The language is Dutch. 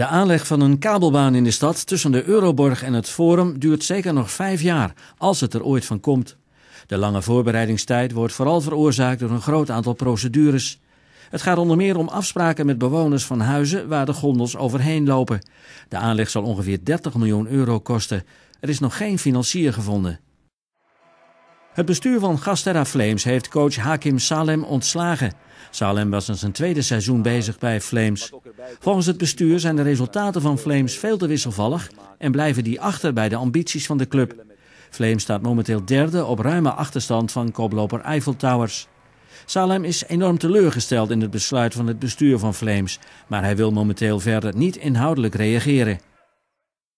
De aanleg van een kabelbaan in de stad tussen de Euroborg en het Forum duurt zeker nog vijf jaar, als het er ooit van komt. De lange voorbereidingstijd wordt vooral veroorzaakt door een groot aantal procedures. Het gaat onder meer om afspraken met bewoners van huizen waar de gondels overheen lopen. De aanleg zal ongeveer 30 miljoen euro kosten. Er is nog geen financier gevonden. Het bestuur van Gasterra Flames heeft coach Hakim Salem ontslagen. Salem was in zijn tweede seizoen bezig bij Flames. Volgens het bestuur zijn de resultaten van Flames veel te wisselvallig en blijven die achter bij de ambities van de club. Flames staat momenteel derde op ruime achterstand van koploper Eiffel Towers. Salem is enorm teleurgesteld in het besluit van het bestuur van Flames, maar hij wil momenteel verder niet inhoudelijk reageren.